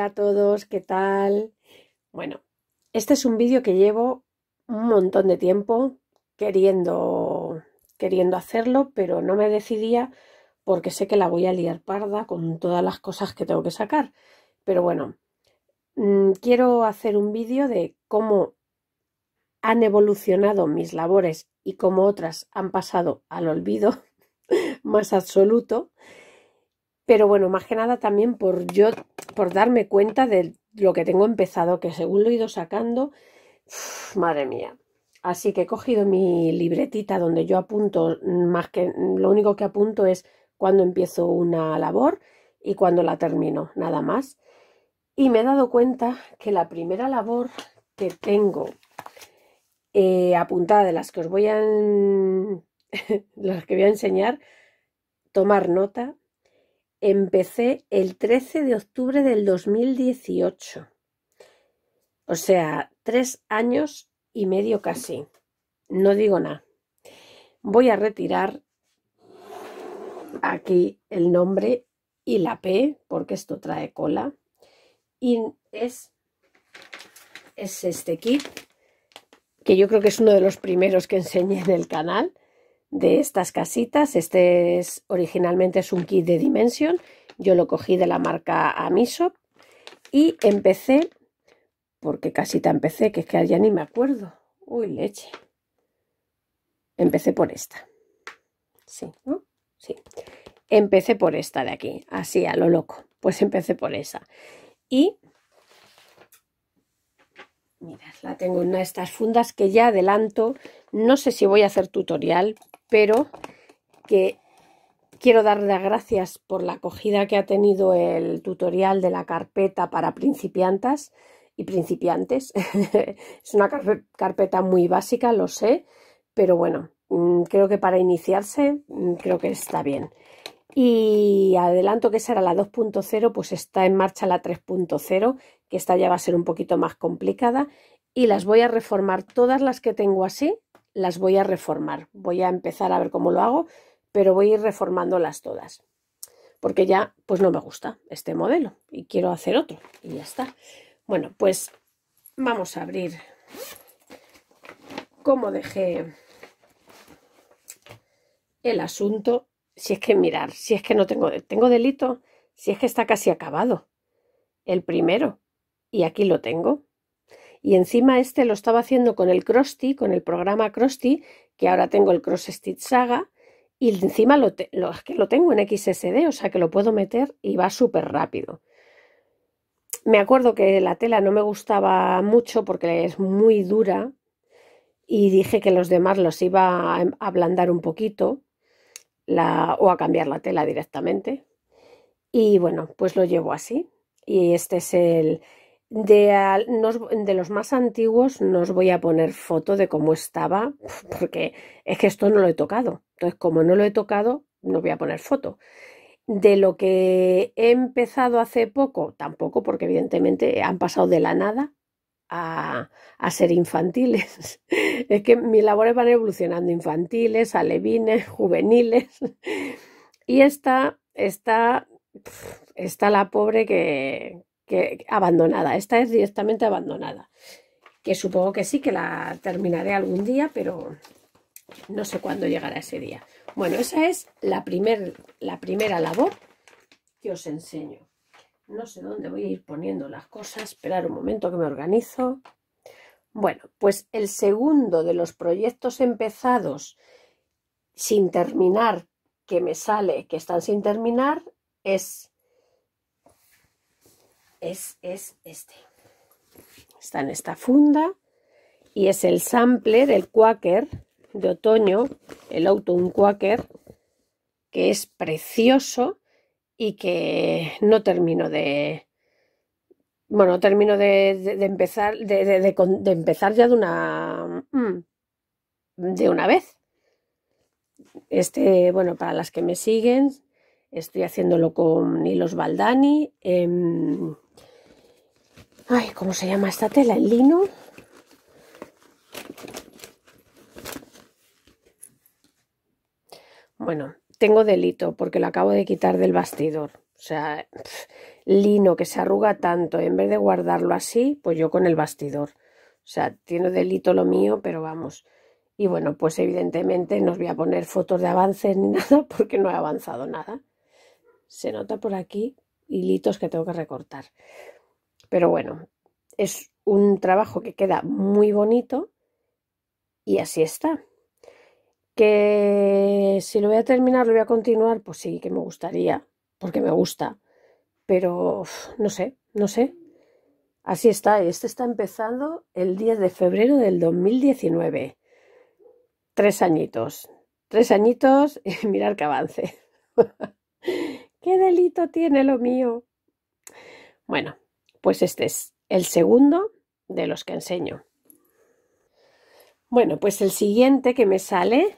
a todos, ¿qué tal? Bueno, este es un vídeo que llevo un montón de tiempo queriendo, queriendo hacerlo, pero no me decidía porque sé que la voy a liar parda con todas las cosas que tengo que sacar. Pero bueno, mm, quiero hacer un vídeo de cómo han evolucionado mis labores y cómo otras han pasado al olvido más absoluto pero bueno, más que nada también por yo, por darme cuenta de lo que tengo empezado, que según lo he ido sacando, madre mía. Así que he cogido mi libretita donde yo apunto, más que lo único que apunto es cuando empiezo una labor y cuando la termino, nada más. Y me he dado cuenta que la primera labor que tengo eh, apuntada de las que os voy a, las que voy a enseñar, tomar nota empecé el 13 de octubre del 2018. O sea, tres años y medio casi. No digo nada. Voy a retirar aquí el nombre y la P, porque esto trae cola. Y es, es este kit, que yo creo que es uno de los primeros que enseñé en el canal de estas casitas. Este es originalmente es un kit de Dimension. Yo lo cogí de la marca Amisop y empecé, porque casita empecé, que es que ya ni me acuerdo. Uy, leche. Empecé por esta. Sí, ¿no? Sí. Empecé por esta de aquí, así a lo loco. Pues empecé por esa. Y Mirad, la tengo en una de estas fundas que ya adelanto. No sé si voy a hacer tutorial pero que quiero dar las gracias por la acogida que ha tenido el tutorial de la carpeta para principiantas y principiantes. es una carpeta muy básica, lo sé, pero bueno, mm, creo que para iniciarse mm, creo que está bien. Y adelanto que será la 2.0, pues está en marcha la 3.0, que esta ya va a ser un poquito más complicada. Y las voy a reformar todas las que tengo así, las voy a reformar. Voy a empezar a ver cómo lo hago, pero voy a ir reformándolas todas. Porque ya, pues no me gusta este modelo y quiero hacer otro. Y ya está. Bueno, pues vamos a abrir como dejé el asunto. Si es que mirar, si es que no tengo, tengo delito, si es que está casi acabado. El primero. Y aquí lo tengo y encima este lo estaba haciendo con el Krusty, con el programa Krusty, que ahora tengo el Cross Stitch Saga, y encima lo, lo, tengo en XSD, o sea que lo puedo meter y va súper rápido. Me acuerdo que la tela no me gustaba mucho porque es muy dura y dije que los demás los iba a em, ablandar un poquito la, o a cambiar la tela directamente. Y bueno, pues lo llevo así. Y este es el, de, los más antiguos no os voy a poner foto de cómo estaba, porque es que esto no lo he tocado. Entonces, como no lo he tocado, no voy a poner foto. De lo que he empezado hace poco, tampoco, porque evidentemente han pasado de la nada a, a ser infantiles. es que mis labores van evolucionando, infantiles, alevines, juveniles. y esta, esta, está la pobre que, que abandonada, esta es directamente abandonada, que supongo que sí, que la terminaré algún día, pero no sé cuándo llegará ese día. Bueno, esa es la, la primera labor que os enseño. No sé dónde voy a ir poniendo las cosas, esperar un momento que me organizo. Bueno, pues el segundo de los proyectos empezados sin terminar, que me sale que están sin terminar, es es, este. Está en esta funda y es el sample del Quaker de otoño, el Autumn Quaker, que es precioso y que no termino de... Bueno, termino de, empezar de, de, empezar ya de una mm, de una vez. Este, bueno, para las que me siguen, estoy haciéndolo con hilos Baldani. Em, Ay, ¿cómo se llama esta tela? El lino. Bueno, tengo delito porque lo acabo de quitar del bastidor. O sea, lino que se arruga tanto, en vez de guardarlo así, pues yo con el bastidor. O sea, tiene delito lo mío, pero vamos. Y bueno, pues evidentemente no os voy a poner fotos de avances ni nada porque no he avanzado nada. Se nota por aquí hilitos que tengo que recortar. Pero bueno, es un trabajo que queda muy bonito y así está. Que si lo voy a terminar, lo voy a continuar, pues sí, que me gustaría, porque me gusta. Pero no sé, no sé. Así está, este está empezando el 10 de febrero del 2019. Tres añitos, tres añitos y mirar que avance. ¿Qué delito tiene lo mío? Bueno, pues este es el segundo de los que enseño. Bueno, pues el siguiente que me sale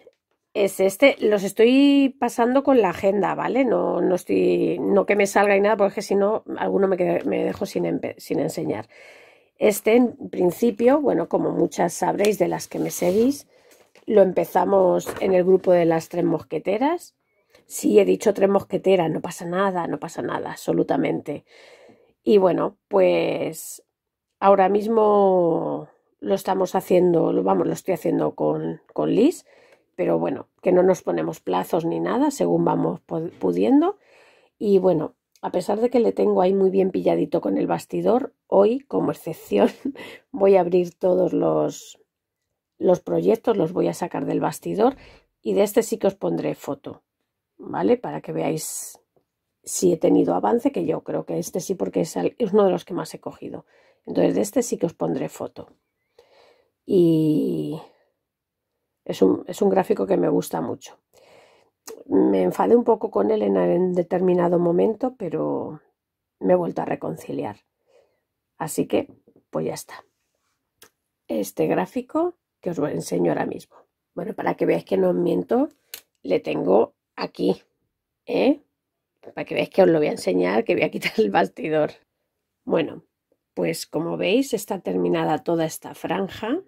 es este. Los estoy pasando con la agenda, ¿vale? No, no que me salga y nada, porque si no, alguno me, dejo sin, sin enseñar. Este, en principio, bueno, como muchas sabréis de las que me seguís, lo empezamos en el grupo de las tres mosqueteras. Si he dicho tres mosqueteras, no pasa nada, no pasa nada, absolutamente. Y bueno, pues ahora mismo lo estamos haciendo, lo, vamos, lo estoy haciendo con, con Liz, pero bueno, que no nos ponemos plazos ni nada según vamos pudiendo. Y bueno, a pesar de que le tengo ahí muy bien pilladito con el bastidor, hoy, como excepción, voy a abrir todos los, los proyectos, los voy a sacar del bastidor y de este sí que os pondré foto, ¿vale? Para que veáis si he tenido avance, que yo creo que este sí, porque es, uno de los que más he cogido. Entonces, de este sí que os pondré foto. Y es un, es un gráfico que me gusta mucho. Me enfadé un poco con él en, determinado momento, pero me he vuelto a reconciliar. Así que, pues ya está. Este gráfico que os enseño ahora mismo. Bueno, para que veáis que no miento, le tengo aquí. ¿eh? para que veáis que os lo voy a enseñar, que voy a quitar el bastidor. Bueno, pues como veis está terminada toda esta franja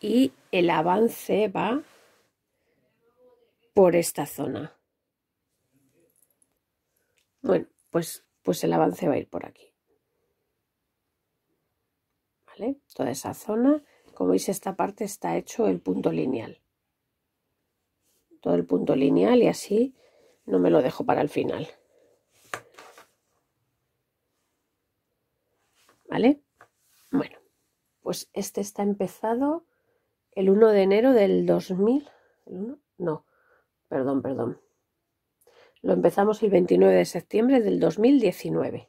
y el avance va por esta zona. Bueno, pues, pues el avance va a ir por aquí. ¿Vale? Toda esa zona. Como veis, esta parte está hecho el punto lineal. Todo el punto lineal y así no me lo dejo para el final. ¿Vale? Bueno, pues este está empezado el 1 de enero del 2000. No, perdón, perdón. Lo empezamos el 29 de septiembre del 2019.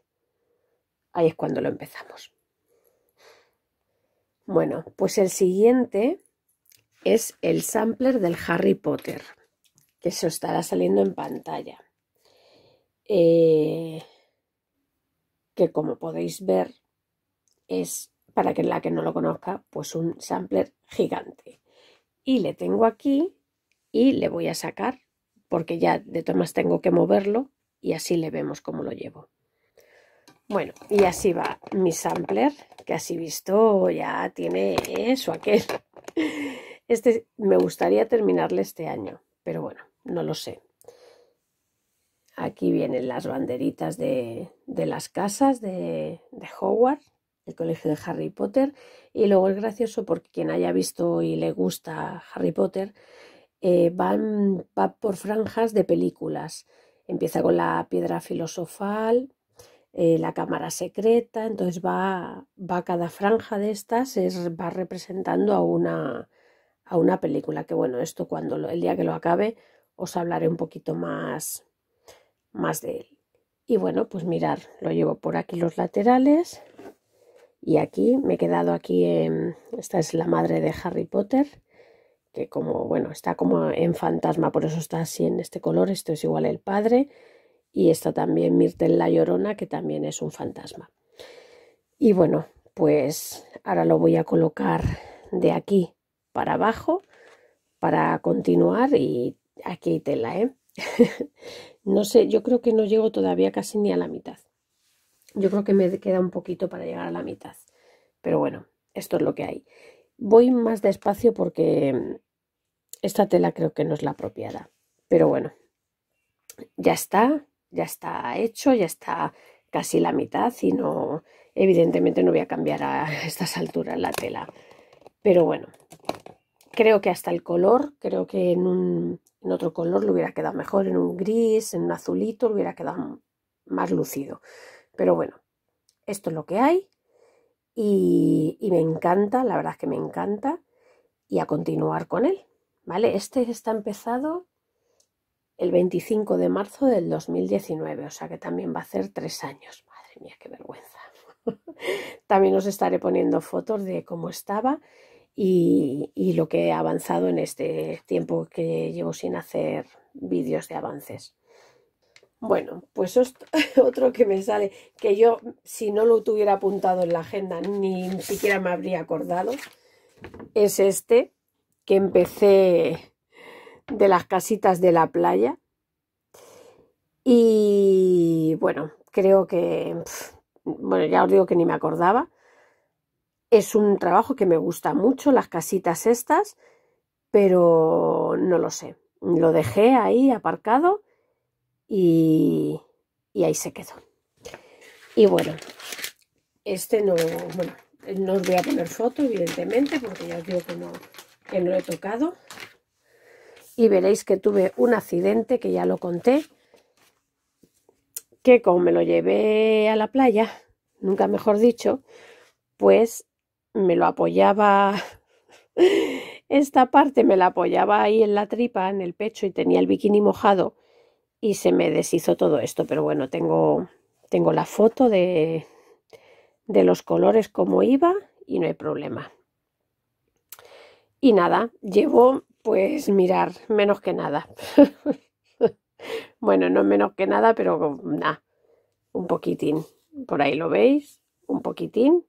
Ahí es cuando lo empezamos. Bueno, pues el siguiente es el sampler del Harry Potter que se os estará saliendo en pantalla. Eh, que como podéis ver es, para que la que no lo conozca, pues un sampler gigante. Y le tengo aquí y le voy a sacar porque ya de todas tengo que moverlo y así le vemos cómo lo llevo. Bueno, y así va mi sampler, que así visto ya tiene eso, aquel. Este me gustaría terminarle este año, pero bueno, no lo sé. Aquí vienen las banderitas de, de las casas de, de, Howard, el colegio de Harry Potter. Y luego es gracioso porque quien haya visto y le gusta Harry Potter eh, va por franjas de películas. Empieza con la piedra filosofal, eh, la cámara secreta. Entonces va, va cada franja de estas, es, va representando a una, a una película. Que bueno, esto cuando el día que lo acabe os hablaré un poquito más, más de él. Y bueno, pues mirar, lo llevo por aquí los laterales y aquí me he quedado aquí, en, esta es la madre de Harry Potter, que como, bueno, está como en fantasma, por eso está así en este color, esto es igual el padre y está también Myrtle la Llorona, que también es un fantasma. Y bueno, pues ahora lo voy a colocar de aquí para abajo para continuar y Aquí hay tela, ¿eh? no sé, yo creo que no llego todavía casi ni a la mitad. Yo creo que me queda un poquito para llegar a la mitad. Pero bueno, esto es lo que hay. Voy más despacio porque mm, esta tela creo que no es la apropiada. Pero bueno, ya está, ya está hecho, ya está casi la mitad y no, evidentemente no voy a cambiar a estas alturas la tela. Pero bueno, Creo que hasta el color, creo que en, otro color lo hubiera quedado mejor, en un gris, en un azulito, le hubiera quedado más lucido. Pero bueno, esto es lo que hay y, me encanta, la verdad que me encanta y a continuar con él. ¿Vale? Este está empezado el 25 de marzo del 2019, o sea que también va a ser tres años. Madre mía, qué vergüenza. también os estaré poniendo fotos de cómo estaba y, lo que he avanzado en este tiempo que llevo sin hacer vídeos de avances. Oh. Bueno, pues otro que me sale, que yo si no lo tuviera apuntado en la agenda ni siquiera me habría acordado, es este que empecé de las casitas de la playa. Y bueno, creo que, bueno, ya os digo que ni me acordaba, es un trabajo que me gusta mucho, las casitas estas, pero no lo sé. Lo dejé ahí aparcado y, ahí se quedó. Y bueno, este no, bueno, no os voy a poner foto, evidentemente, porque ya os digo que no, que no lo he tocado. Y veréis que tuve un accidente, que ya lo conté, que como me lo llevé a la playa, nunca mejor dicho, pues me lo apoyaba, esta parte me la apoyaba ahí en la tripa, en el pecho y tenía el bikini mojado y se me deshizo todo esto. Pero bueno, tengo, tengo la foto de, de los colores como iba y no hay problema. Y nada, llevo pues mirar, menos que nada. bueno, no menos que nada, pero nada, un poquitín. Por ahí lo veis, un poquitín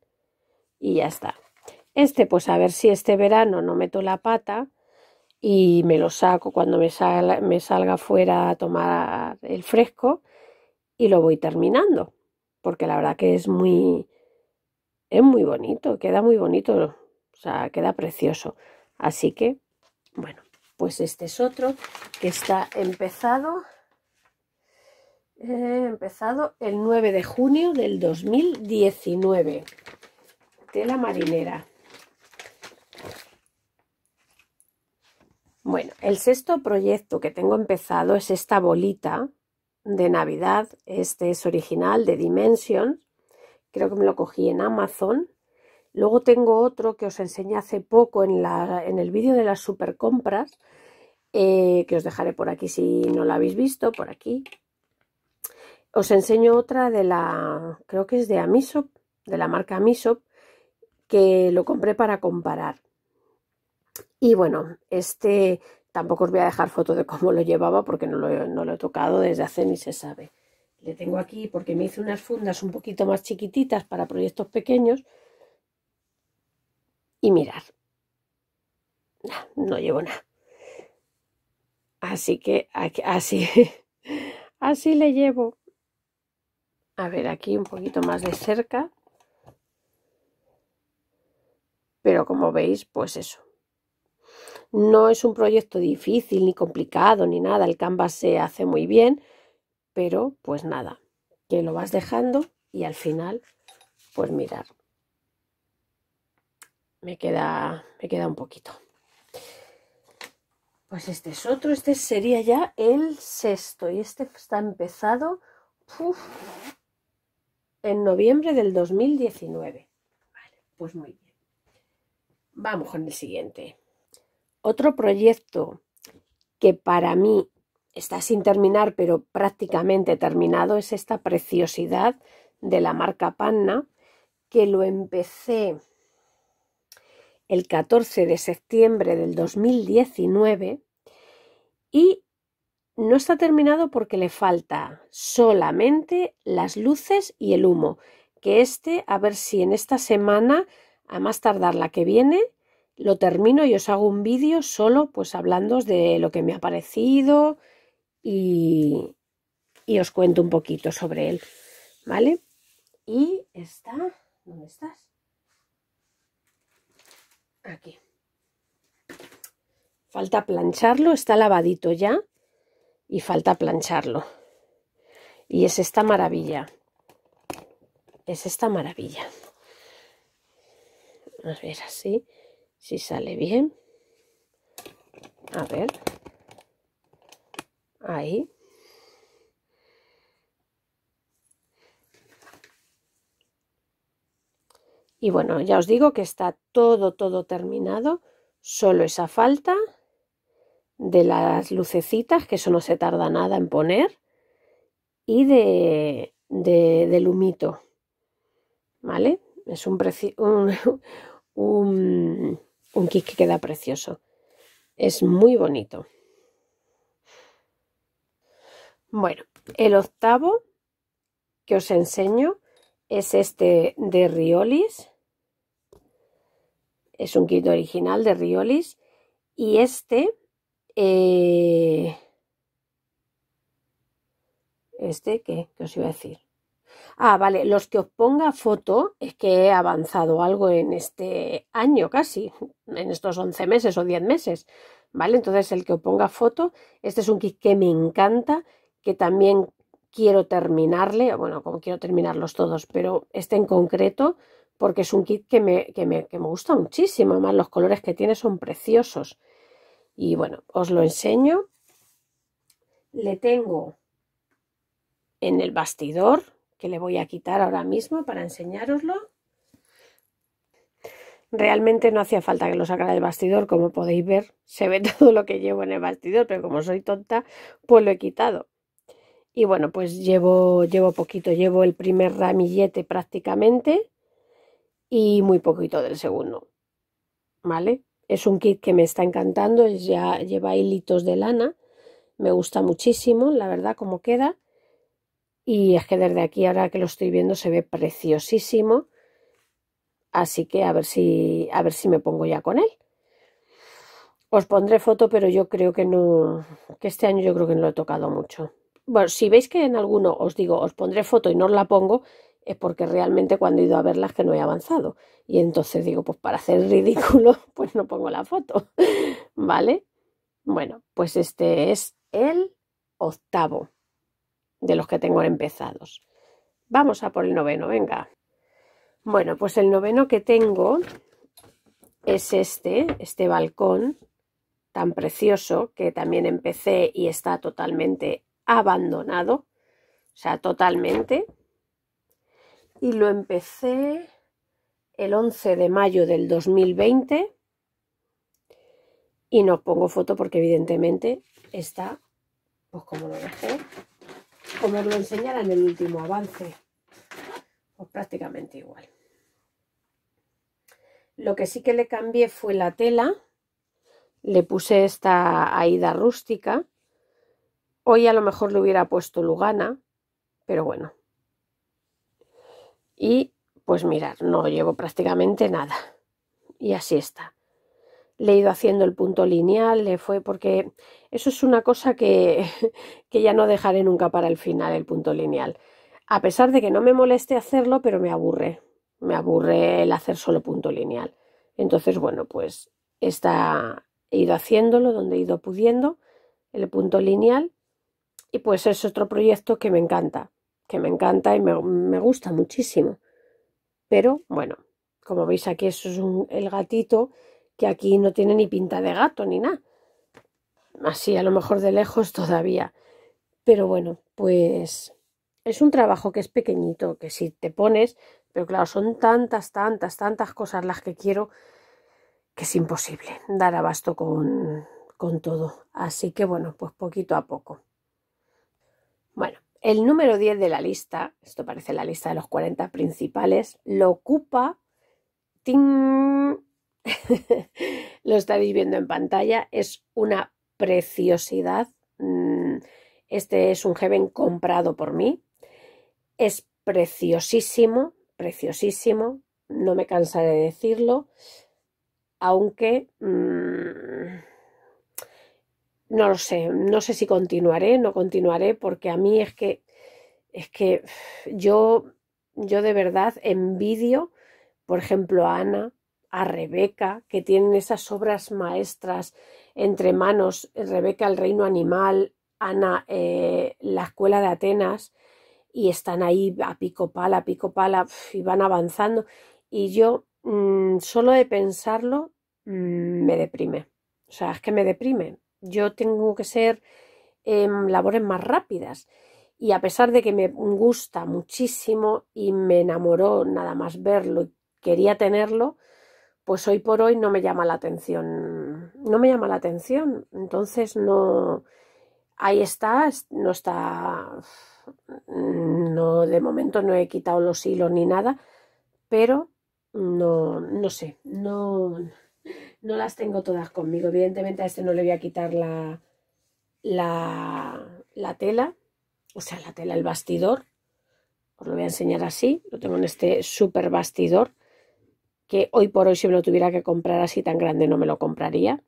y ya está. Este, pues a ver si este verano no meto la pata y me lo saco cuando me salga, me salga fuera a tomar el fresco y lo voy terminando. Porque la verdad que es muy, es muy bonito, queda muy bonito, o sea, queda precioso. Así que, bueno, pues este es otro que está empezado, eh, empezado el 9 de junio del 2019 tela marinera. Bueno, el sexto proyecto que tengo empezado es esta bolita de Navidad. Este es original de Dimensions. Creo que me lo cogí en Amazon. Luego tengo otro que os enseñé hace poco en, en el vídeo de las super compras eh, que os dejaré por aquí si no lo habéis visto, por aquí. Os enseño otra de la, creo que es de Amisop, de la marca Amisop, que lo compré para comparar. Y bueno, este tampoco os voy a dejar foto de cómo lo llevaba porque no lo, he tocado desde hace ni se sabe. Le tengo aquí porque me hice unas fundas un poquito más chiquititas para proyectos pequeños. Y mirar, no, llevo nada. Así que así, así le llevo. A ver, aquí un poquito más de cerca. Pero como veis, pues eso. No es un proyecto difícil ni complicado ni nada. El Canvas se hace muy bien, pero pues nada, que lo vas dejando y al final, pues mirar. Me queda, me queda un poquito. Pues este es otro, este sería ya el sexto y este está empezado en noviembre del 2019. Vale, pues muy bien. Vamos con el siguiente. Otro proyecto que para mí está sin terminar, pero prácticamente terminado, es esta preciosidad de la marca Panna, que lo empecé el 14 de septiembre del 2019 y no está terminado porque le falta solamente las luces y el humo, que este, a ver si en esta semana a más tardar la que viene, lo termino y os hago un vídeo solo pues hablando de lo que me ha parecido y, y os cuento un poquito sobre él, ¿vale? Y está, ¿dónde estás? Aquí. Falta plancharlo, está lavadito ya y falta plancharlo. Y es esta maravilla. Es esta maravilla. A ver así, si sale bien. A ver. Ahí. Y bueno, ya os digo que está todo, todo terminado. Solo esa falta de las lucecitas, que eso no se tarda nada en poner, y de, de humito. ¿Vale? Es un, un, un, kit que queda precioso. Es muy bonito. Bueno, el octavo que os enseño es este de Riolis. Es un kit original de Riolis. Y este, eh, este, que ¿qué os iba a decir? Ah, vale, los que os ponga foto es que he avanzado algo en este año casi, en estos 11 meses o 10 meses, ¿vale? Entonces el que os ponga foto, este es un kit que me encanta, que también quiero terminarle, bueno, como quiero terminarlos todos, pero este en concreto, porque es un kit que me, que me, que me gusta muchísimo, además los colores que tiene son preciosos. Y bueno, os lo enseño. Le tengo en el bastidor, que le voy a quitar ahora mismo para enseñároslo. Realmente no hacía falta que lo sacara del bastidor, como podéis ver, se ve todo lo que llevo en el bastidor, pero como soy tonta, pues lo he quitado. Y bueno, pues llevo, llevo poquito, llevo el primer ramillete prácticamente y muy poquito del segundo, ¿vale? Es un kit que me está encantando, ya lleva hilitos de lana, me gusta muchísimo, la verdad, cómo queda. Y es que desde aquí, ahora que lo estoy viendo, se ve preciosísimo. Así que a ver si, a ver si me pongo ya con él. Os pondré foto, pero yo creo que no, que este año yo creo que no lo he tocado mucho. Bueno, si veis que en alguno os digo, os pondré foto y no os la pongo, es porque realmente cuando he ido a verlas que no he avanzado. Y entonces digo, pues para hacer ridículo, pues no pongo la foto. ¿Vale? Bueno, pues este es el octavo de los que tengo empezados. Vamos a por el noveno, venga. Bueno, pues el noveno que tengo es este, este balcón tan precioso que también empecé y está totalmente abandonado, o sea, totalmente. Y lo empecé el 11 de mayo del 2020 y no pongo foto porque evidentemente está, pues como lo dejé, como os lo enseñara en el último avance. Pues prácticamente igual. Lo que sí que le cambié fue la tela. Le puse esta Aida rústica. Hoy a lo mejor le hubiera puesto Lugana, pero bueno. Y pues mirar, no llevo prácticamente nada. Y así está le he ido haciendo el punto lineal, le fue porque eso es una cosa que, que ya no dejaré nunca para el final, el punto lineal. A pesar de que no me moleste hacerlo, pero me aburre, me aburre el hacer solo punto lineal. Entonces, bueno, pues está, he ido haciéndolo donde he ido pudiendo, el punto lineal, y pues es otro proyecto que me encanta, que me encanta y me, me gusta muchísimo. Pero bueno, como veis aquí, eso es un, el gatito que aquí no tiene ni pinta de gato ni nada. Así, a lo mejor de lejos todavía. Pero bueno, pues es un trabajo que es pequeñito, que si te pones, pero claro, son tantas, tantas, tantas cosas las que quiero que es imposible dar abasto con, con todo. Así que bueno, pues poquito a poco. Bueno, el número 10 de la lista, esto parece la lista de los 40 principales, lo ocupa lo estáis viendo en pantalla, es una preciosidad. Mm, este es un Heaven comprado por mí. Es preciosísimo, preciosísimo, no me cansa de decirlo, aunque mm, no lo sé, no sé si continuaré, no continuaré, porque a mí es que es que yo yo de verdad envidio, por ejemplo, a Ana, a Rebeca, que tienen esas obras maestras entre manos, eh, Rebeca el reino animal, Ana eh, la escuela de Atenas, y están ahí a pico pala, a pico pala, y van avanzando. Y yo mm, solo de pensarlo mm, me deprime. O sea, es que me deprime. Yo tengo que ser en em, labores más rápidas. Y a pesar de que me gusta muchísimo y me enamoró nada más verlo y quería tenerlo, pues hoy por hoy no me llama la atención, no me llama la atención, entonces no, ahí está, no está, no, de momento no he quitado los hilos ni nada, pero no, no sé, no, no las tengo todas conmigo, evidentemente a este no le voy a quitar la, la, tela, o sea, la tela, el bastidor, os lo voy a enseñar así, lo tengo en este super bastidor, que hoy por hoy si me lo tuviera que comprar así tan grande no me lo compraría,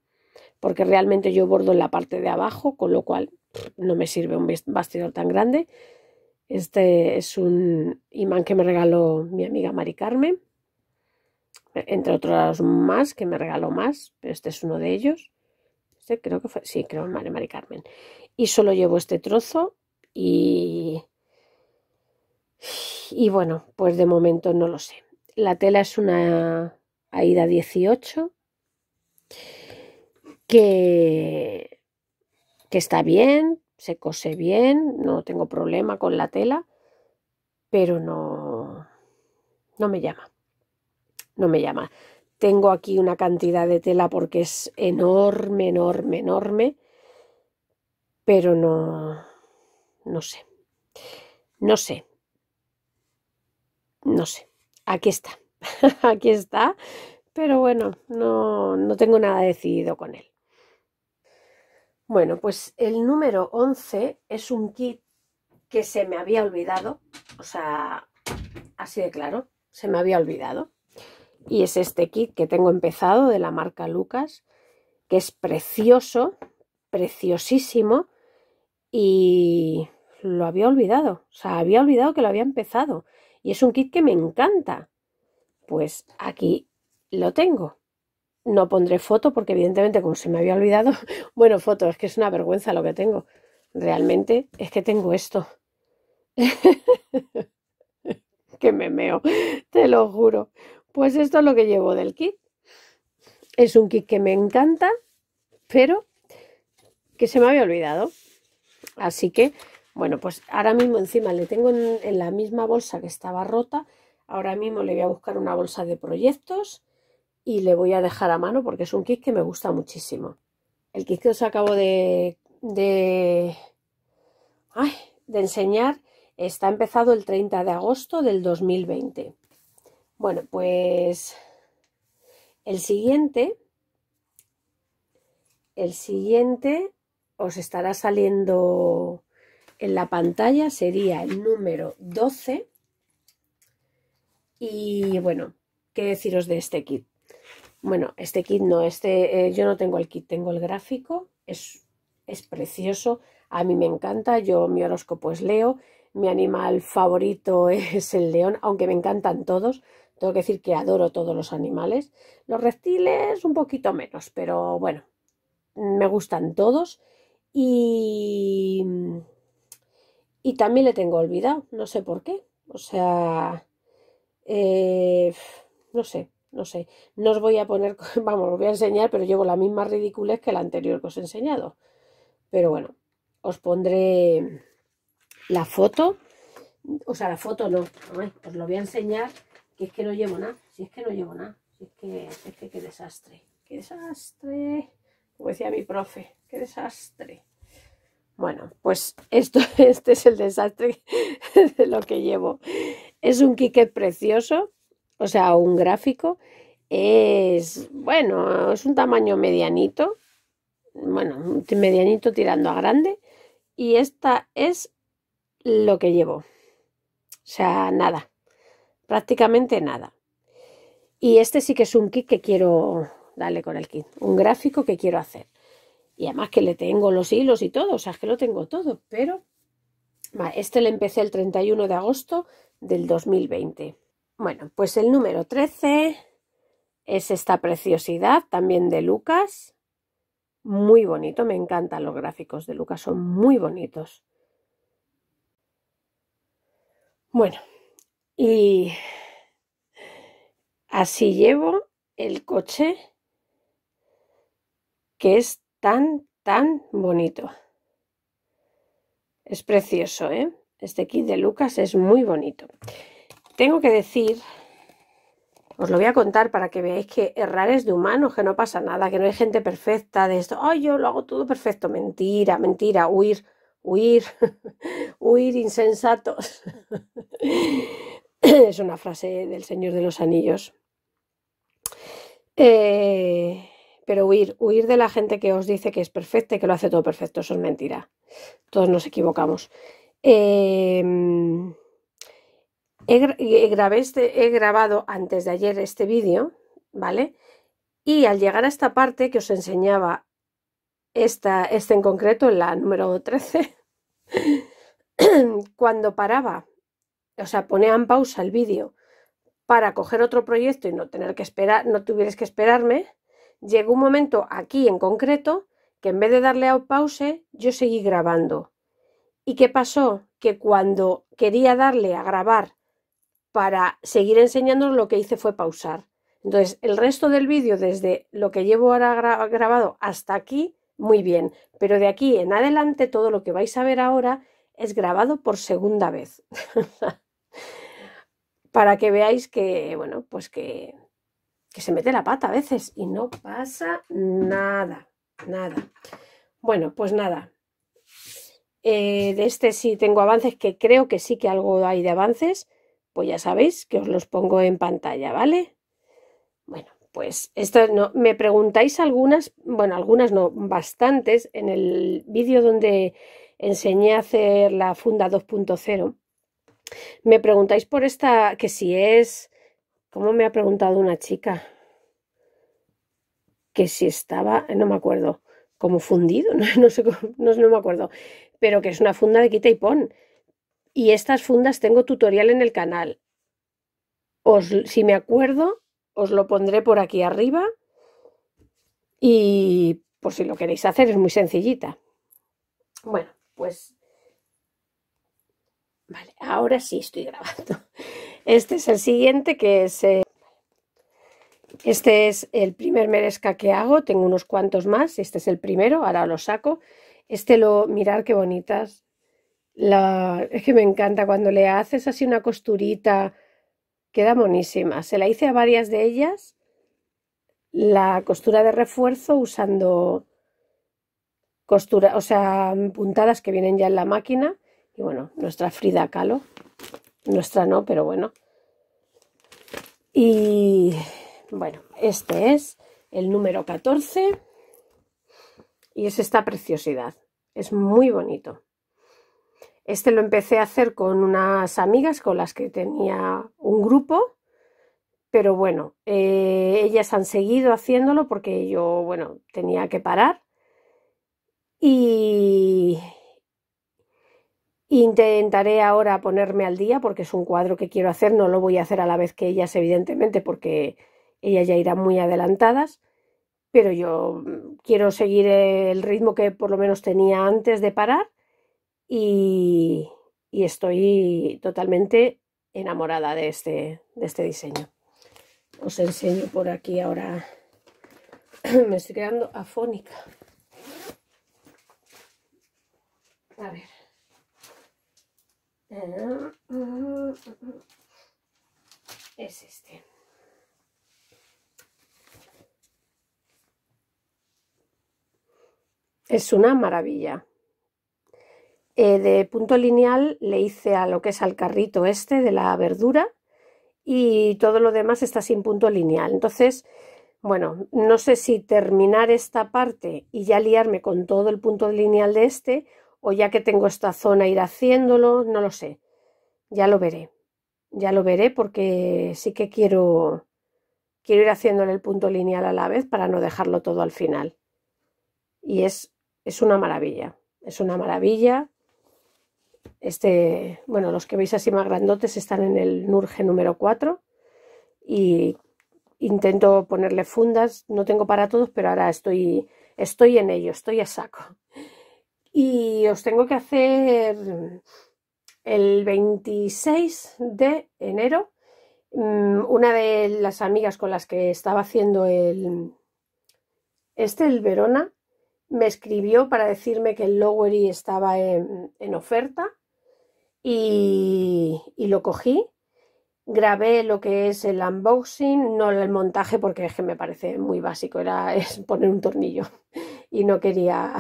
porque realmente yo bordo en la parte de abajo, con lo cual no me sirve un bastidor tan grande. Este es un imán que me regaló mi amiga Mari Carmen, entre otros más, que me regaló más, pero este es uno de ellos. Este creo que fue, sí, creo fue Mari Carmen. Y solo llevo este trozo y... Y bueno, pues de momento no lo sé. La tela es una Aida 18 que, que está bien, se cose bien, no tengo problema con la tela, pero no, no me llama. No me llama. Tengo aquí una cantidad de tela porque es enorme, enorme, enorme, pero no, no sé. No sé. No sé aquí está, aquí está, pero bueno, no, no tengo nada decidido con él. Bueno, pues el número 11 es un kit que se me había olvidado, o sea, así de claro, se me había olvidado. Y es este kit que tengo empezado de la marca Lucas, que es precioso, preciosísimo, y lo había olvidado, o sea, había olvidado que lo había empezado y es un kit que me encanta. Pues aquí lo tengo. No pondré foto porque evidentemente como se me había olvidado, bueno, foto, es que es una vergüenza lo que tengo. Realmente es que tengo esto. que me meo, te lo juro. Pues esto es lo que llevo del kit. Es un kit que me encanta, pero que se me había olvidado. Así que bueno, pues ahora mismo encima le tengo en, la misma bolsa que estaba rota. Ahora mismo le voy a buscar una bolsa de proyectos y le voy a dejar a mano porque es un kit que me gusta muchísimo. El kit que os acabo de, de, de enseñar está empezado el 30 de agosto del 2020. Bueno, pues el siguiente, el siguiente os estará saliendo en la pantalla sería el número 12. Y bueno, ¿qué deciros de este kit? Bueno, este kit no, este, eh, yo no tengo el kit, tengo el gráfico, es, es precioso, a mí me encanta, yo mi horóscopo es Leo, mi animal favorito es el león, aunque me encantan todos, tengo que decir que adoro todos los animales, los reptiles un poquito menos, pero bueno, me gustan todos y y también le tengo olvidado, no sé por qué. O sea, eh, no sé, no sé. No os voy a poner, vamos, os voy a enseñar, pero llevo la misma ridiculez que la anterior que os he enseñado. Pero bueno, os pondré la foto. O sea, la foto no, os lo voy a enseñar, que es que no llevo nada, si es que no llevo nada, si es que, es que qué desastre, qué desastre, como decía mi profe, qué desastre. Bueno, pues esto, este es el desastre de lo que llevo. Es un kit precioso, o sea, un gráfico. Es, bueno, es un tamaño medianito, bueno, medianito tirando a grande. Y esta es lo que llevo. O sea, nada, prácticamente nada. Y este sí que es un kit que quiero darle con el kit, un gráfico que quiero hacer. Y además que le tengo los hilos y todo, o sea, es que lo tengo todo, pero este le empecé el 31 de agosto del 2020. Bueno, pues el número 13 es esta preciosidad también de Lucas. Muy bonito, me encantan los gráficos de Lucas, son muy bonitos. Bueno, y así llevo el coche, que es tan, tan bonito. Es precioso, ¿eh? Este kit de Lucas es muy bonito. Tengo que decir, os lo voy a contar para que veáis que errar es de humanos, que no pasa nada, que no hay gente perfecta de esto. Ay, yo lo hago todo perfecto. Mentira, mentira, huir, huir, huir insensatos. es una frase del Señor de los Anillos. Eh, pero huir, huir de la gente que os dice que es perfecta y que lo hace todo perfecto, eso es mentira. Todos nos equivocamos. Em, este, he, grabado antes de ayer este vídeo, ¿vale? Y al llegar a esta parte que os enseñaba, esta, este en concreto, la número 13, cuando paraba, o sea, ponía en pausa el vídeo para coger otro proyecto y no tener que esperar, no tuvieras que esperarme, llegó un momento aquí en concreto que en vez de darle a pause, yo seguí grabando. ¿Y qué pasó? Que cuando quería darle a grabar para seguir enseñándonos, lo que hice fue pausar. Entonces, el resto del vídeo, desde lo que llevo ahora grabado hasta aquí, muy bien. Pero de aquí en adelante, todo lo que vais a ver ahora es grabado por segunda vez. para que veáis que, bueno, pues que que se mete la pata a veces y no pasa nada, nada. Bueno, pues nada. Eh, de este sí tengo avances, que creo que sí que algo hay de avances, pues ya sabéis que os los pongo en pantalla, ¿vale? Bueno, pues esto no, me preguntáis algunas, bueno, algunas no, bastantes en el vídeo donde enseñé a hacer la funda 2.0. Me preguntáis por esta, que si es ¿Cómo me ha preguntado una chica? Que si estaba, no me acuerdo, como fundido, no, no sé, no, me acuerdo, pero que es una funda de quita y pon. Y estas fundas tengo tutorial en el canal. Os, si me acuerdo, os lo pondré por aquí arriba. Y por si lo queréis hacer, es muy sencillita. Bueno, pues... Vale, ahora sí estoy grabando. Este es el siguiente, que es... Eh, este es el primer meresca que hago, tengo unos cuantos más, este es el primero, ahora lo saco. Este lo, mirad qué bonitas. La, es que me encanta cuando le haces así una costurita, queda monísima. Se la hice a varias de ellas la costura de refuerzo usando costura, o sea, puntadas que vienen ya en la máquina. Y bueno, nuestra Frida Calo nuestra no, pero bueno. Y bueno, este es el número 14 y es esta preciosidad. Es muy bonito. Este lo empecé a hacer con unas amigas con las que tenía un grupo, pero bueno, eh, ellas han seguido haciéndolo porque yo, bueno, tenía que parar. Y, Intentaré ahora ponerme al día porque es un cuadro que quiero hacer, no lo voy a hacer a la vez que ellas, evidentemente, porque ellas ya irán muy adelantadas, pero yo mm, quiero seguir el ritmo que por lo menos tenía antes de parar y, estoy totalmente enamorada de este, de este diseño. Os enseño por aquí ahora, me estoy quedando afónica. A ver. Es este. Es una maravilla. Eh, de punto lineal le hice a lo que es al carrito este de la verdura y todo lo demás está sin punto lineal. Entonces, bueno, no sé si terminar esta parte y ya liarme con todo el punto lineal de este o ya que tengo esta zona ir haciéndolo, no lo sé. Ya lo veré. Ya lo veré porque sí que quiero quiero ir haciéndole el punto lineal a la vez para no dejarlo todo al final. Y es es una maravilla, es una maravilla. Este, bueno, los que veis así más grandotes están en el Nurge número 4 y intento ponerle fundas, no tengo para todos, pero ahora estoy estoy en ello, estoy a saco y os tengo que hacer el 26 de enero mm, una de las amigas con las que estaba haciendo el este el Verona me escribió para decirme que el Lowery estaba en, oferta y, lo cogí grabé lo que es el unboxing no el montaje porque es que me parece muy básico era es poner un tornillo y no quería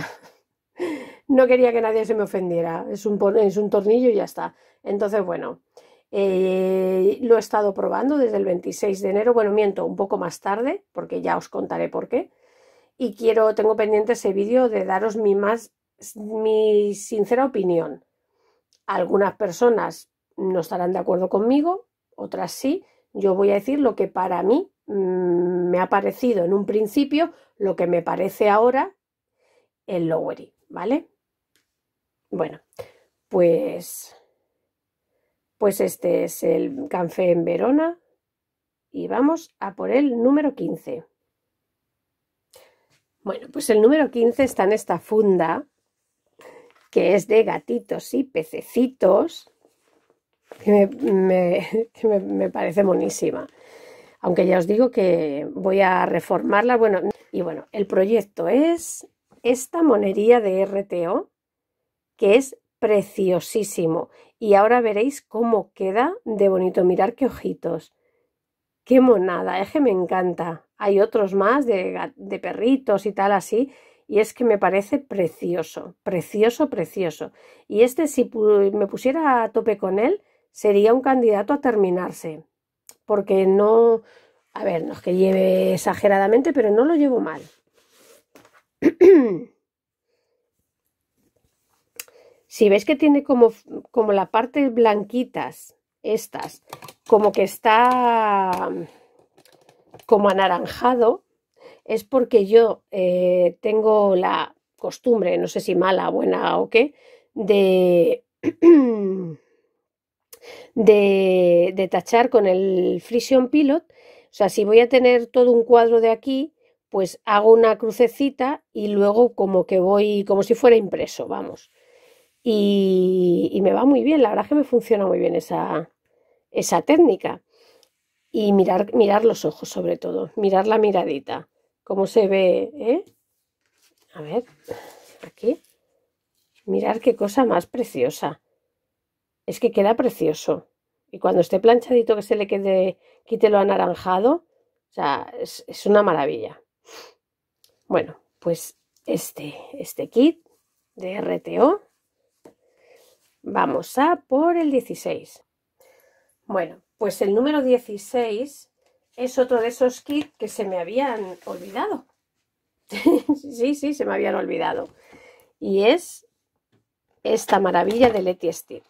no quería que nadie se me ofendiera. Es un, es un tornillo y ya está. Entonces, bueno, eh, lo he estado probando desde el 26 de enero. Bueno, miento, un poco más tarde, porque ya os contaré por qué. Y quiero, tengo pendiente ese vídeo de daros mi más, mi sincera opinión. Algunas personas no estarán de acuerdo conmigo, otras sí. Yo voy a decir lo que para mí mm, me ha parecido en un principio, lo que me parece ahora el Lowery, ¿vale? Bueno, pues, pues este es el café en Verona y vamos a por el número 15. Bueno, pues el número 15 está en esta funda que es de gatitos y pececitos, que me, parece monísima. Aunque ya os digo que voy a reformarla. Bueno, y bueno, el proyecto es esta monería de RTO que es preciosísimo. Y ahora veréis cómo queda de bonito. Mirar qué ojitos. Qué monada, es que me encanta. Hay otros más de, de perritos y tal así. Y es que me parece precioso, precioso, precioso. Y este, si me pusiera a tope con él, sería un candidato a terminarse. Porque no, a ver, no es que lleve exageradamente, pero no lo llevo mal. Si ves que tiene como, como la parte blanquitas, estas, como que está mm, como anaranjado, es porque yo eh, tengo la costumbre, no sé si mala, buena o qué, de, de, tachar con el Friction Pilot. O sea, si voy a tener todo un cuadro de aquí, pues hago una crucecita y luego como que voy, como si fuera impreso, vamos y, me va muy bien, la verdad que me funciona muy bien esa, esa técnica. Y mirar, los ojos sobre todo, mirar la miradita, cómo se ve, ¿eh? A ver, aquí. Mirar qué cosa más preciosa. Es que queda precioso. Y cuando esté planchadito que se le quede, quítelo lo anaranjado, o sea, es, una maravilla. Bueno, pues este, este kit de RTO Vamos a por el 16. Bueno, pues el número 16 es otro de esos kits que se me habían olvidado. sí, sí, se me habían olvidado. Y es esta maravilla de Letty Steve.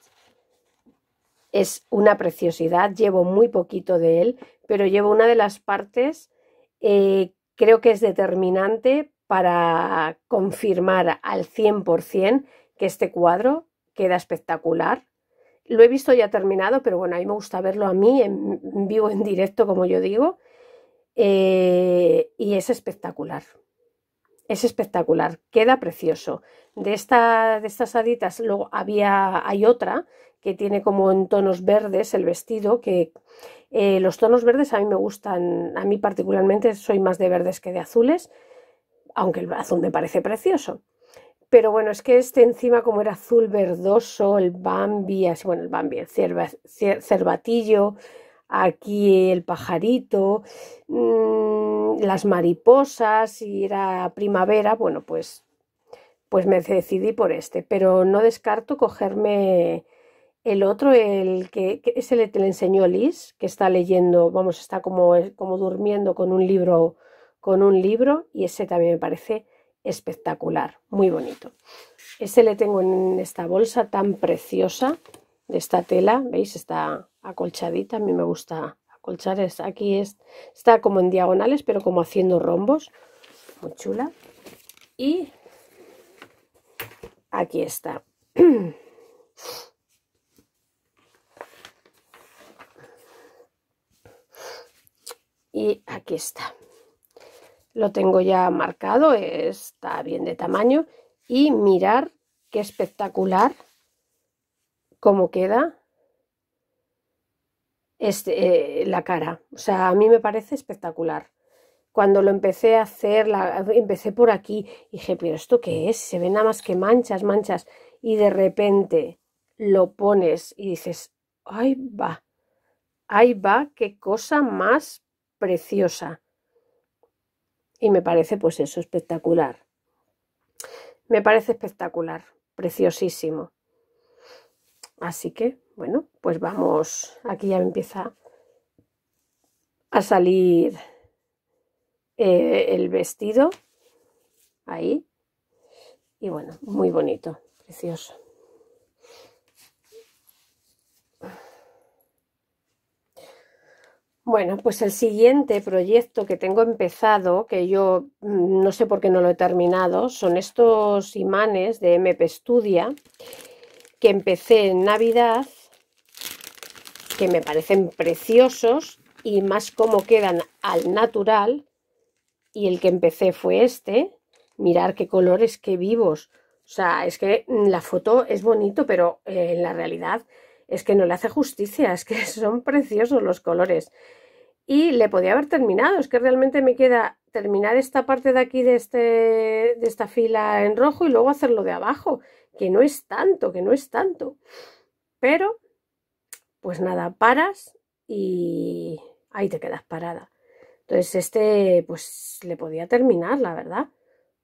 Es una preciosidad, llevo muy poquito de él, pero llevo una de las partes, eh, creo que es determinante para confirmar al 100% que este cuadro queda espectacular. Lo he visto ya terminado, pero bueno, a mí me gusta verlo a mí en, vivo, en directo, como yo digo. Eh, y es espectacular. Es espectacular, queda precioso. De, esta, de estas haditas luego había, hay otra que tiene como en tonos verdes el vestido, que eh, los tonos verdes a mí me gustan, a mí particularmente soy más de verdes que de azules, aunque el azul me parece precioso. Pero bueno, es que este encima, como era azul verdoso, el Bambi, así, bueno, el Bambi, el cervatillo, aquí el pajarito, mm, las mariposas, y era primavera, bueno, pues, pues me decidí por este. Pero no descarto cogerme el otro, el que, que le enseñó Liz, que está leyendo, vamos, está como, eh, como durmiendo con un libro, con un libro, y ese también me parece espectacular, muy bonito. Ese le tengo en esta bolsa tan preciosa de esta tela, veis, está acolchadita, a mí me gusta acolchar, aquí está como en diagonales, pero como haciendo rombos, muy chula. Y aquí está. y aquí está. Lo tengo ya marcado, está bien de tamaño. Y mirar qué espectacular cómo queda este, eh, la cara. O sea, a mí me parece espectacular. Cuando lo empecé a hacer, empecé por aquí y dije, pero ¿esto qué es? Se ven nada más que manchas, manchas. Y de repente lo pones y dices, ay va, ahí va, qué cosa más preciosa y me parece pues eso espectacular. Me parece espectacular, preciosísimo. Así que, bueno, pues vamos, aquí ya empieza a salir eh, el vestido, ahí, y bueno, muy bonito, precioso. Bueno, pues el siguiente proyecto que tengo empezado, que yo mm, no sé por qué no lo he terminado, son estos imanes de MP Studia que empecé en Navidad, que me parecen preciosos y más como quedan al natural. Y el que empecé fue este. Mirar qué colores, qué vivos. O sea, es que mm, la foto es bonito, pero eh, en la realidad es que no le hace justicia, es que son preciosos los colores y le podía haber terminado. Es que realmente me queda terminar esta parte de aquí de, este, de esta fila en rojo y luego hacerlo de abajo, que no es tanto, que no es tanto. Pero, pues nada, paras y ahí te quedas parada. Entonces este, pues le podía terminar, la verdad,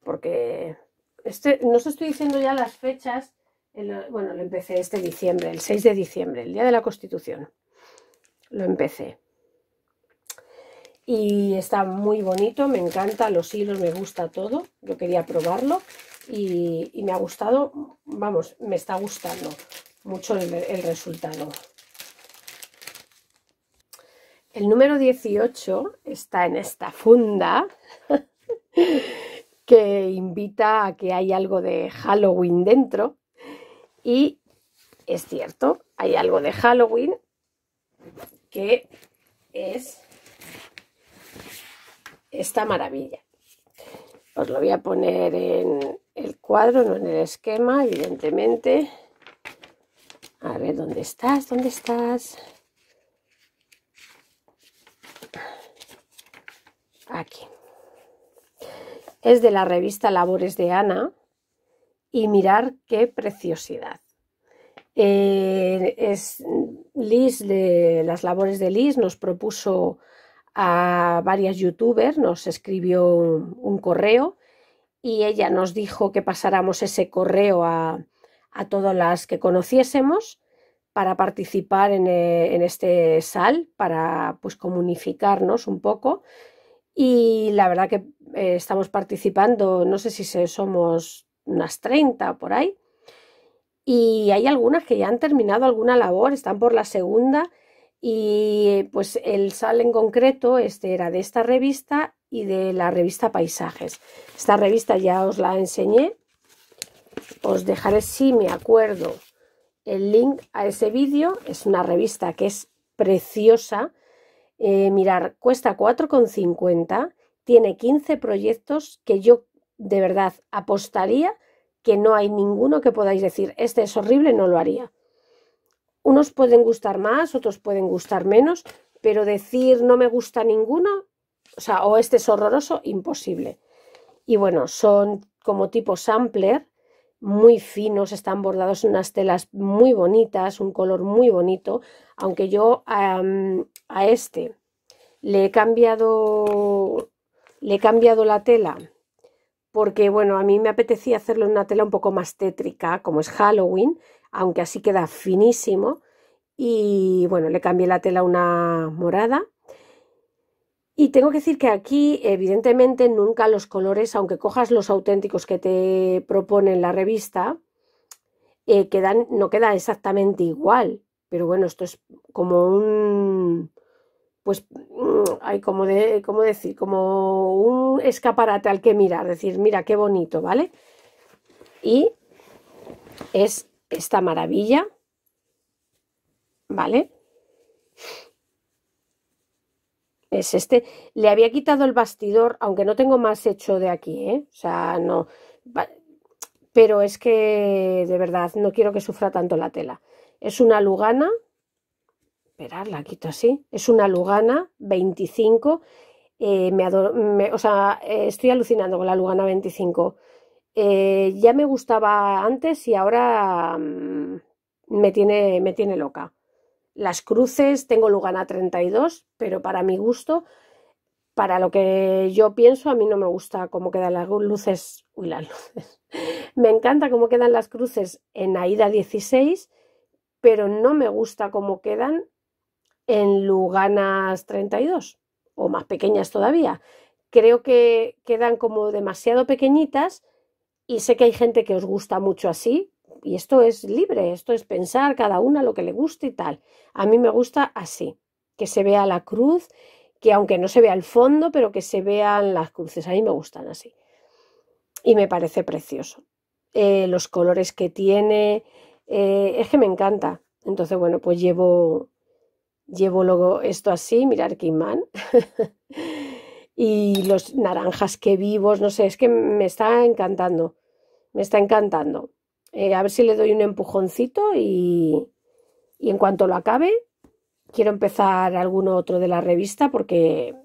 porque este, no os estoy diciendo ya las fechas, bueno, lo empecé este diciembre, el 6 de diciembre, el día de la Constitución, lo empecé y está muy bonito, me encanta, los hilos, me gusta todo, yo quería probarlo y, me ha gustado, vamos, me está gustando mucho el, el resultado. El número 18 está en esta funda que invita a que hay algo de Halloween dentro y es cierto, hay algo de Halloween que es esta maravilla. Os lo voy a poner en el cuadro, no en el esquema, evidentemente. A ver, ¿dónde estás? ¿Dónde estás? Aquí. Es de la revista Labores de Ana. Y mirar qué preciosidad. Eh, es Liz, de, las labores de Liz, nos propuso a varias youtubers, nos escribió un, correo y ella nos dijo que pasáramos ese correo a, todas las que conociésemos para participar en, eh, este sal, para pues comunicarnos un poco. Y la verdad que eh, estamos participando, no sé si somos unas 30 por ahí. Y hay algunas que ya han terminado alguna labor, están por la segunda y pues el sal en concreto, este era de esta revista y de la revista Paisajes. Esta revista ya os la enseñé. Os dejaré, si me acuerdo, el link a ese vídeo. Es una revista que es preciosa. Eh, mirar, cuesta 4,50. Tiene 15 proyectos que yo de verdad apostaría que no hay ninguno que podáis decir, este es horrible, no lo haría unos pueden gustar más, otros pueden gustar menos, pero decir no me gusta ninguno, o sea, o este es horroroso, imposible. Y bueno, son como tipo sampler, muy finos, están bordados en unas telas muy bonitas, un color muy bonito, aunque yo a este le he cambiado le he cambiado la tela porque bueno, a mí me apetecía hacerlo en una tela un poco más tétrica, como es Halloween, aunque así queda finísimo. Y bueno, le cambié la tela una morada. Y tengo que decir que aquí, evidentemente, nunca los colores, aunque cojas los auténticos que te propone la revista, eh, quedan, no queda exactamente igual. Pero bueno, esto es como un. Pues hay mm, como de, ¿cómo decir? Como un escaparate al que mirar, decir, mira qué bonito, ¿vale? Y es esta maravilla, ¿vale? Es este. Le había quitado el bastidor, aunque no tengo más hecho de aquí, ¿eh? O sea, no. Pero es que, de verdad, no quiero que sufra tanto la tela. Es una lugana. Esperad, la quito así. Es una lugana 25. Eh, me o sea, estoy alucinando con la lugana 25. Eh, ya me gustaba antes y ahora mm, me, tiene, me tiene loca. Las cruces, tengo Lugana 32, pero para mi gusto, para lo que yo pienso, a mí no me gusta cómo quedan las luces. Uy, las luces. me encanta cómo quedan las cruces en Aida 16, pero no me gusta cómo quedan en Luganas 32 o más pequeñas todavía. Creo que quedan como demasiado pequeñitas y sé que hay gente que os gusta mucho así, y esto es libre, esto es pensar cada una lo que le guste y tal. A mí me gusta así, que se vea la cruz, que aunque no se vea el fondo, pero que se vean las cruces. A mí me gustan así. Y me parece precioso. Eh, los colores que tiene, eh, es que me encanta. Entonces, bueno, pues llevo, llevo luego esto así, mirar qué imán. y los naranjas que vivos, no sé, es que me está encantando. Me está encantando. Eh, a ver si le doy un empujoncito y, en cuanto lo acabe, quiero empezar alguno otro de la revista porque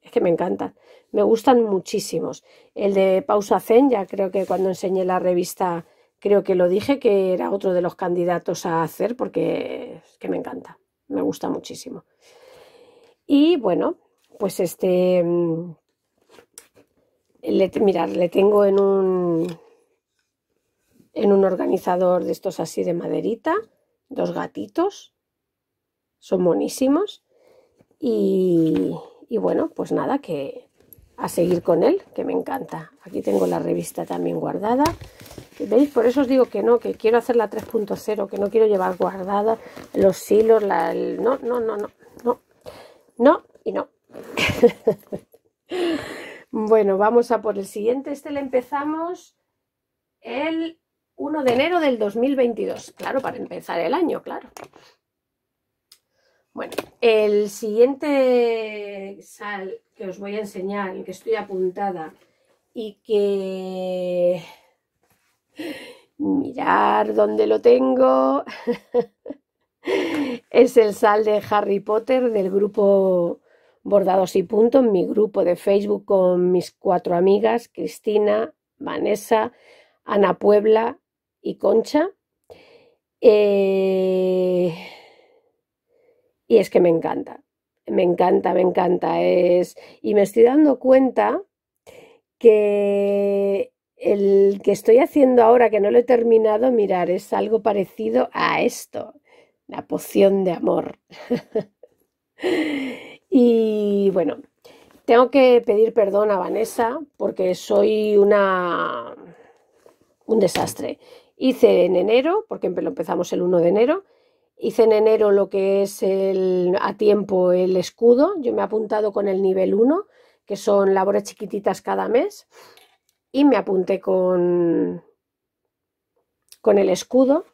es que me encantan. Me gustan muchísimos. El de Pausa Zen, ya creo que cuando enseñé la revista, creo que lo dije que era otro de los candidatos a hacer porque es que me encanta. Me gusta muchísimo. Y bueno, pues este. Mm, mirad, le tengo en un, en un organizador de estos así de maderita, dos gatitos, son monísimos Y, bueno, pues nada, que a seguir con él, que me encanta. Aquí tengo la revista también guardada. ¿Veis? Por eso os digo que no, que quiero hacer la 3.0, que no quiero llevar guardada los hilos, la, no, no, no, no, no, no y no. bueno, vamos a por el siguiente. Este le empezamos el 1 de enero del 2022. Claro, para empezar el año, claro. Bueno, el siguiente sal que os voy a enseñar, el que estoy apuntada y que... Mirar dónde lo tengo. es el sal de Harry Potter del grupo Bordados y Punto, mi grupo de Facebook con mis cuatro amigas, Cristina, Vanessa, Ana Puebla y concha. Eh, y es que me encanta, me encanta, me encanta. Es, y me estoy dando cuenta que el que estoy haciendo ahora, que no lo he terminado, mirar, es algo parecido a esto, la poción de amor. y bueno, tengo que pedir perdón a Vanessa porque soy una un desastre. Hice en enero, porque empezamos el 1 de enero, hice en enero lo que es el, a tiempo el escudo, yo me he apuntado con el nivel 1, que son labores chiquititas cada mes, y me apunté con, con el escudo.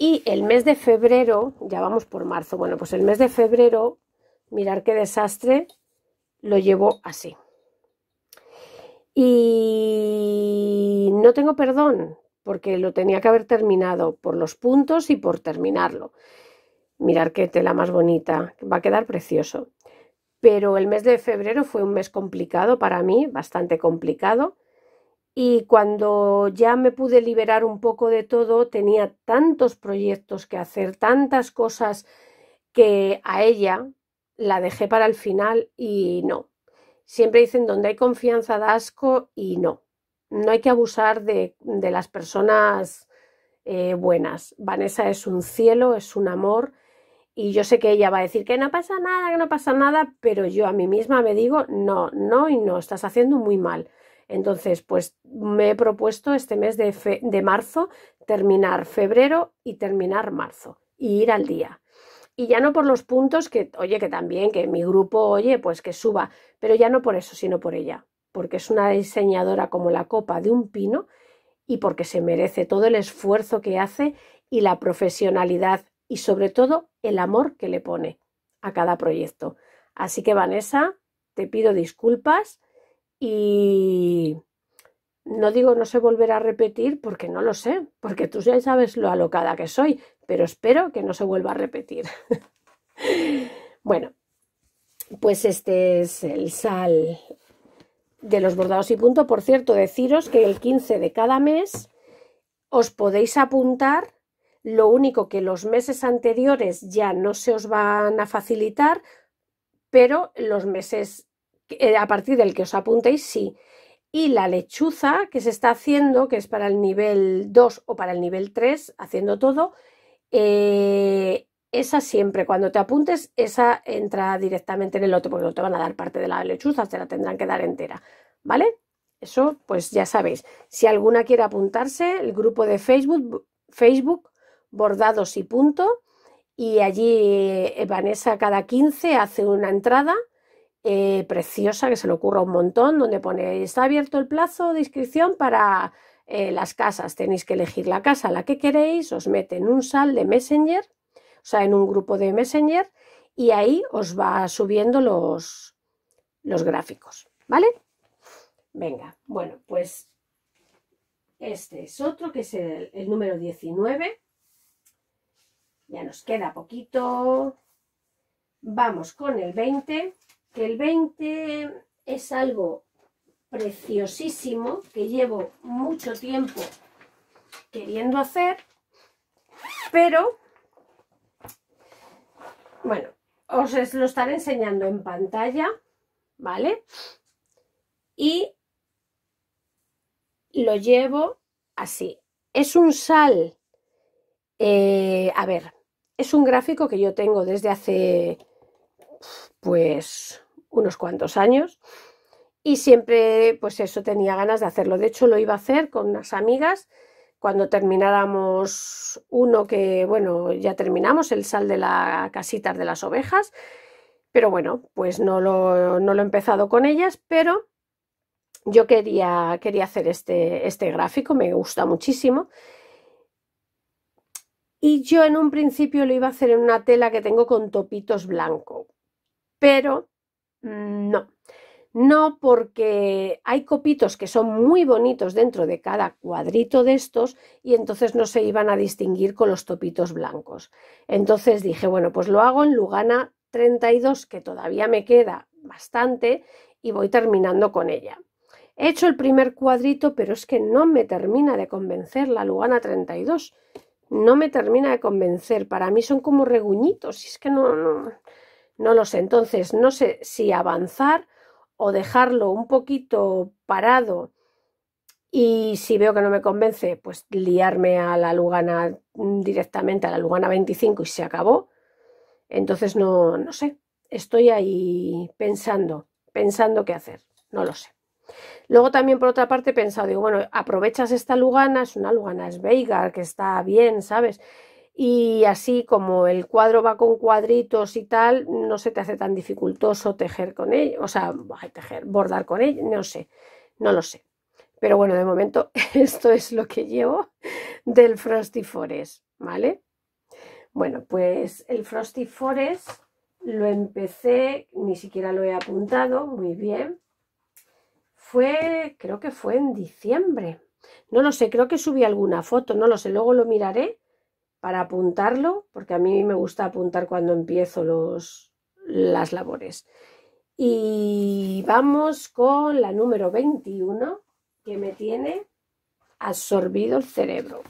Y el mes de febrero, ya vamos por marzo, bueno, pues el mes de febrero, mirar qué desastre, lo llevo así. Y no tengo perdón, porque lo tenía que haber terminado por los puntos y por terminarlo. Mirar qué tela más bonita, va a quedar precioso. Pero el mes de febrero fue un mes complicado para mí, bastante complicado. Y cuando ya me pude liberar un poco de todo, tenía tantos proyectos que hacer, tantas cosas que a ella la dejé para el final y no. Siempre dicen, donde hay confianza da asco y no no hay que abusar de, las personas eh, buenas. Vanessa es un cielo, es un amor. Y yo sé que ella va a decir que no pasa nada, que no pasa nada, pero yo a mí misma me digo, no, no y no, estás haciendo muy mal. Entonces, pues me he propuesto este mes de, de marzo terminar febrero y terminar marzo y ir al día. Y ya no por los puntos que, oye, que también, que mi grupo, oye, pues que suba, pero ya no por eso, sino por ella porque es una diseñadora como la copa de un pino y porque se merece todo el esfuerzo que hace y la profesionalidad y sobre todo el amor que le pone a cada proyecto. Así que Vanessa, te pido disculpas y no digo no se volverá a repetir porque no lo sé, porque tú ya sabes lo alocada que soy, pero espero que no se vuelva a repetir. bueno, pues este es el sal de los bordados y punto. Por cierto, deciros que el 15 de cada mes os podéis apuntar. Lo único que los meses anteriores ya no se os van a facilitar, pero los meses eh, a partir del que os apuntéis sí. Y la lechuza que se está haciendo, que es para el nivel 2 o para el nivel 3, haciendo todo, eh, esa siempre, cuando te apuntes, esa entra directamente en el otro porque no te van a dar parte de la lechuza, te la tendrán que dar entera, ¿vale? Eso, pues ya sabéis. Si alguna quiere apuntarse, el grupo de Facebook, Facebook, bordados y punto, y allí eh, Vanessa cada 15 hace una entrada eh, preciosa que se le ocurra un montón, donde pone, está abierto el plazo de inscripción para eh, las casas, tenéis que elegir la casa, la que queréis, os meten un sal de Messenger sea, en un grupo de Messenger y ahí os va subiendo los, los gráficos, ¿vale? Venga, bueno, pues este es otro que es el, el número 19. Ya nos queda poquito. Vamos con el 20, que el 20 es algo preciosísimo que llevo mucho tiempo queriendo hacer, pero bueno, os lo estaré enseñando en pantalla, ¿vale? Y lo llevo así. Es un sal, eh, a ver, es un gráfico que yo tengo desde hace, pues, unos cuantos años. Y siempre, pues eso, tenía ganas de hacerlo. De hecho, lo iba a hacer con unas amigas cuando termináramos uno que, bueno, ya terminamos, el sal de la casitas de las ovejas, pero bueno, pues no lo, no lo he empezado con ellas, pero yo quería, quería hacer este, este gráfico, me gusta muchísimo. Y yo en un principio lo iba a hacer en una tela que tengo con topitos blanco, pero mm, no. No porque hay copitos que son muy bonitos dentro de cada cuadrito de estos y entonces no se iban a distinguir con los topitos blancos. Entonces dije, bueno, pues lo hago en Lugana 32 que todavía me queda bastante y voy terminando con ella. He hecho el primer cuadrito, pero es que no me termina de convencer la Lugana 32. No me termina de convencer. Para mí son como reguñitos. Y es que no, no, no lo sé. Entonces, no sé si avanzar o dejarlo un poquito parado y si veo que no me convence, pues liarme a la Lugana mm, directamente, a la Lugana 25 y se acabó. Entonces no, no sé, estoy ahí pensando, pensando qué hacer, no lo sé. Luego también por otra parte he pensado, digo, bueno, aprovechas esta Lugana, es una Lugana, es veiga, que está bien, ¿sabes? y así como el cuadro va con cuadritos y tal, no se te hace tan dificultoso tejer con ello, o sea, tejer, bordar con ella, no sé, no lo sé. Pero bueno, de momento esto es lo que llevo del Frosty Forest, ¿vale? Bueno, pues el Frosty Forest lo empecé, ni siquiera lo he apuntado, muy bien. Fue, creo que fue en diciembre. No lo sé, creo que subí alguna foto, no lo sé, luego lo miraré para apuntarlo, porque a mí me gusta apuntar cuando empiezo los, las labores. Y vamos con la número 21, que me tiene absorbido el cerebro.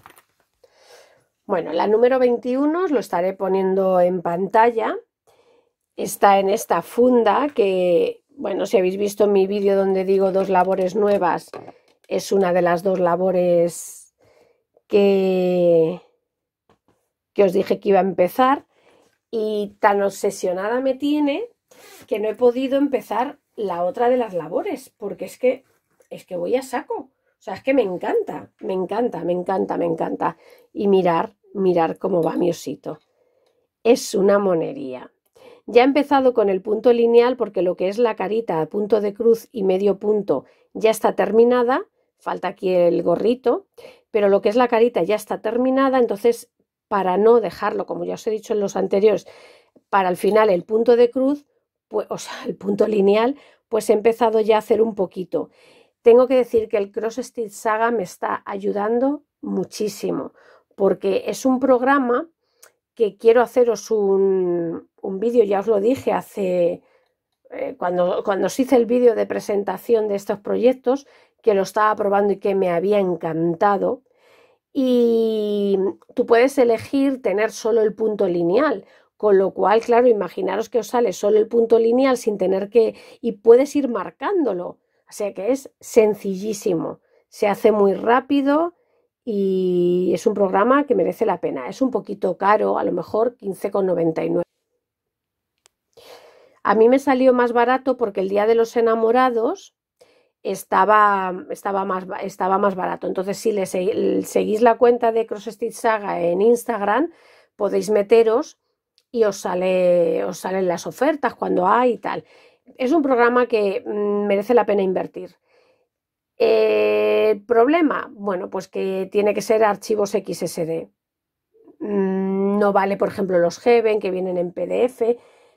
Bueno, la número 21 os lo estaré poniendo en pantalla. Está en esta funda que, bueno, si habéis visto mi vídeo donde digo dos labores nuevas, es una de las dos labores que, que os dije que iba a empezar y tan obsesionada me tiene que no he podido empezar la otra de las labores, porque es que, es que voy a saco. O sea, es que me encanta, me encanta, me encanta, me encanta. Y mirar, mirar cómo va mi osito. Es una monería. Ya he empezado con el punto lineal porque lo que es la carita, a punto de cruz y medio punto ya está terminada. Falta aquí el gorrito, pero lo que es la carita ya está terminada, entonces para no dejarlo, como ya os he dicho en los anteriores, para el final el punto de cruz, pues, o sea, el punto lineal, pues he empezado ya a hacer un poquito. Tengo que decir que el Cross Stitch Saga me está ayudando muchísimo, porque es un programa que quiero haceros un, vídeo, ya os lo dije hace, eh, cuando, cuando os hice el vídeo de presentación de estos proyectos, que lo estaba probando y que me había encantado, y tú puedes elegir tener solo el punto lineal, con lo cual, claro, imaginaros que os sale solo el punto lineal sin tener que y puedes ir marcándolo. O sea que es sencillísimo, se hace muy rápido y es un programa que merece la pena. Es un poquito caro, a lo mejor 15,99. A mí me salió más barato porque el Día de los Enamorados estaba, estaba, más, estaba más barato. Entonces, si le seguís la cuenta de Cross Saga en Instagram, podéis meteros y os, sale, os salen las ofertas cuando hay y tal. Es un programa que mm, merece la pena invertir. El eh, problema, bueno, pues que tiene que ser archivos XSD. Mm, no vale, por ejemplo, los Heaven que vienen en PDF,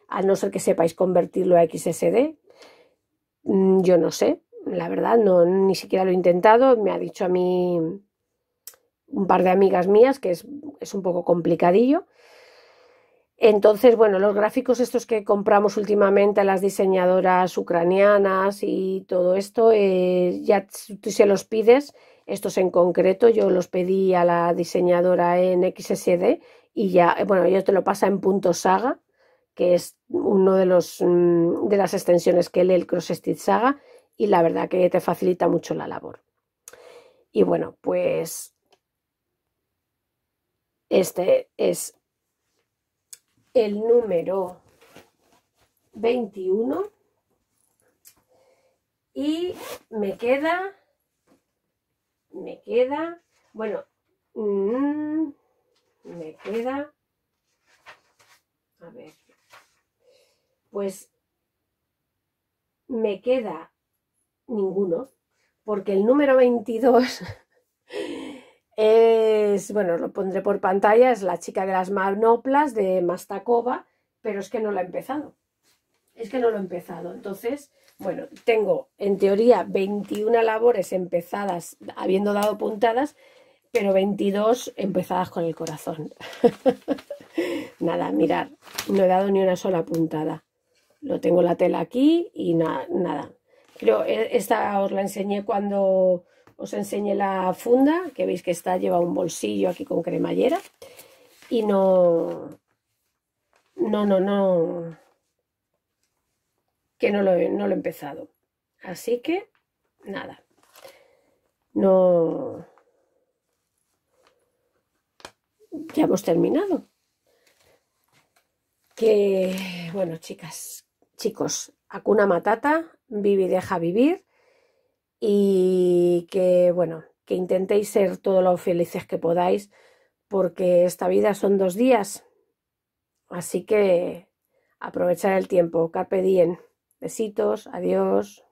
a no ser que sepáis convertirlo a XSD. Mm, yo no sé, la verdad, no, ni siquiera lo he intentado. Me ha dicho a mí un par de amigas mías que es, un poco complicadillo. Entonces, bueno, los gráficos estos que compramos últimamente a las diseñadoras ucranianas y todo esto, eh, ya tú se los pides, estos en concreto, yo los pedí a la diseñadora en XSD y ya, eh, bueno, yo te lo pasa en punto saga, que es uno de los mm, de las extensiones que lee el Cross Saga, y la verdad que te facilita mucho la labor. Y bueno, pues este es el número 21 y me queda, me queda, bueno, mm, me queda, a ver, pues me queda ninguno, porque el número 22 es, bueno, lo pondré por pantalla, es la chica de las manoplas de Mastacova, pero es que no lo he empezado. Es que no lo he empezado. Entonces, bueno, tengo en teoría 21 labores empezadas, habiendo dado puntadas, pero 22 empezadas con el corazón. nada, mirar, no he dado ni una sola puntada. Lo tengo la tela aquí y nada, nada, Creo, eh, esta os la enseñé cuando os enseñé la funda, que veis que está, lleva un bolsillo aquí con cremallera. Y no, no, no, no, que no lo, no lo he empezado. Así que, nada, no, ya hemos terminado. Que, bueno, chicas, chicos, cuna Matata, vive y deja vivir y que, bueno, que intentéis ser todos los felices que podáis porque esta vida son dos días. Así que aprovechar el tiempo. Carpe diem. Besitos, adiós.